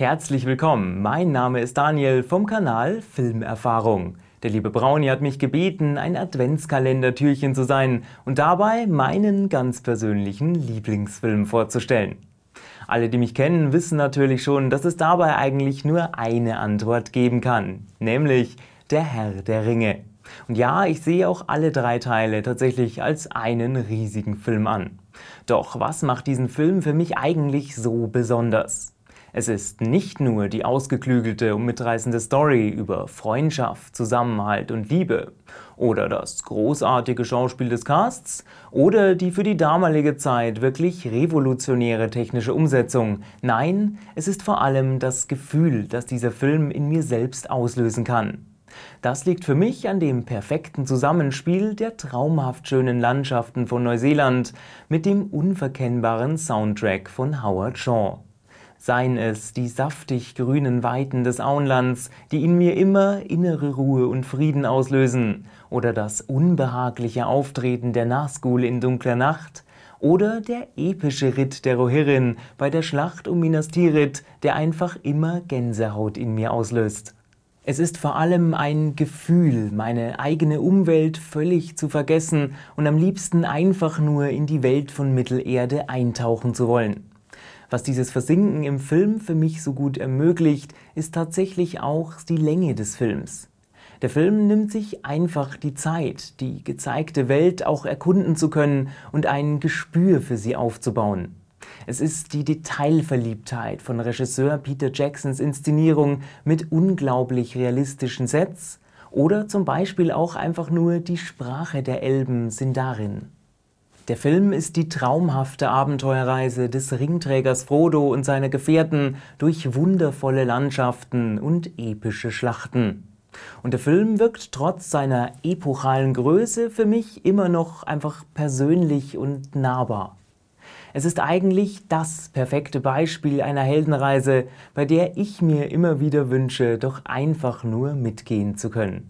Herzlich willkommen, mein Name ist Daniel vom Kanal Filmerfahrung. Der liebe Brauni hat mich gebeten, ein Adventskalendertürchen zu sein und dabei meinen ganz persönlichen Lieblingsfilm vorzustellen. Alle, die mich kennen, wissen natürlich schon, dass es dabei eigentlich nur eine Antwort geben kann, nämlich der Herr der Ringe. Und ja, ich sehe auch alle drei Teile tatsächlich als einen riesigen Film an. Doch was macht diesen Film für mich eigentlich so besonders? Es ist nicht nur die ausgeklügelte und mitreißende Story über Freundschaft, Zusammenhalt und Liebe oder das großartige Schauspiel des Casts oder die für die damalige Zeit wirklich revolutionäre technische Umsetzung. Nein, es ist vor allem das Gefühl, das dieser Film in mir selbst auslösen kann. Das liegt für mich an dem perfekten Zusammenspiel der traumhaft schönen Landschaften von Neuseeland mit dem unverkennbaren Soundtrack von Howard Shaw. Seien es die saftig grünen Weiten des Auenlands, die in mir immer innere Ruhe und Frieden auslösen, oder das unbehagliche Auftreten der Nazgul in dunkler Nacht, oder der epische Ritt der Rohirrin bei der Schlacht um Minas Tirith, der einfach immer Gänsehaut in mir auslöst. Es ist vor allem ein Gefühl, meine eigene Umwelt völlig zu vergessen und am liebsten einfach nur in die Welt von Mittelerde eintauchen zu wollen. Was dieses Versinken im Film für mich so gut ermöglicht, ist tatsächlich auch die Länge des Films. Der Film nimmt sich einfach die Zeit, die gezeigte Welt auch erkunden zu können und ein Gespür für sie aufzubauen. Es ist die Detailverliebtheit von Regisseur Peter Jacksons Inszenierung mit unglaublich realistischen Sets oder zum Beispiel auch einfach nur die Sprache der Elben sind darin. Der Film ist die traumhafte Abenteuerreise des Ringträgers Frodo und seiner Gefährten durch wundervolle Landschaften und epische Schlachten. Und der Film wirkt trotz seiner epochalen Größe für mich immer noch einfach persönlich und nahbar. Es ist eigentlich das perfekte Beispiel einer Heldenreise, bei der ich mir immer wieder wünsche, doch einfach nur mitgehen zu können.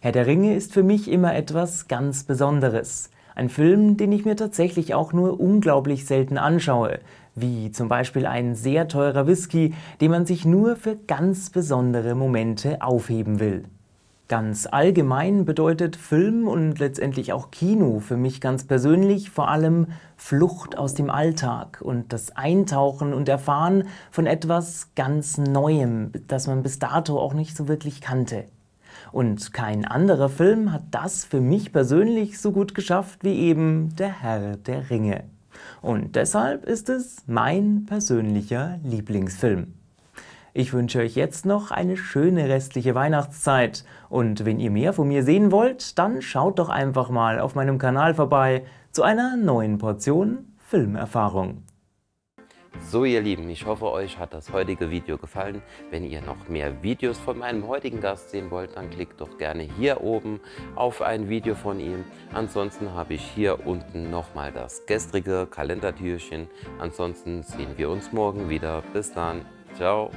Herr der Ringe ist für mich immer etwas ganz Besonderes. Ein Film, den ich mir tatsächlich auch nur unglaublich selten anschaue, wie zum Beispiel ein sehr teurer Whisky, den man sich nur für ganz besondere Momente aufheben will. Ganz allgemein bedeutet Film und letztendlich auch Kino für mich ganz persönlich vor allem Flucht aus dem Alltag und das Eintauchen und Erfahren von etwas ganz Neuem, das man bis dato auch nicht so wirklich kannte. Und kein anderer Film hat das für mich persönlich so gut geschafft wie eben Der Herr der Ringe. Und deshalb ist es mein persönlicher Lieblingsfilm. Ich wünsche euch jetzt noch eine schöne restliche Weihnachtszeit und wenn ihr mehr von mir sehen wollt, dann schaut doch einfach mal auf meinem Kanal vorbei zu einer neuen Portion Filmerfahrung. So ihr Lieben, ich hoffe euch hat das heutige Video gefallen. Wenn ihr noch mehr Videos von meinem heutigen Gast sehen wollt, dann klickt doch gerne hier oben auf ein Video von ihm. Ansonsten habe ich hier unten nochmal das gestrige Kalendertürchen. Ansonsten sehen wir uns morgen wieder. Bis dann. Ciao.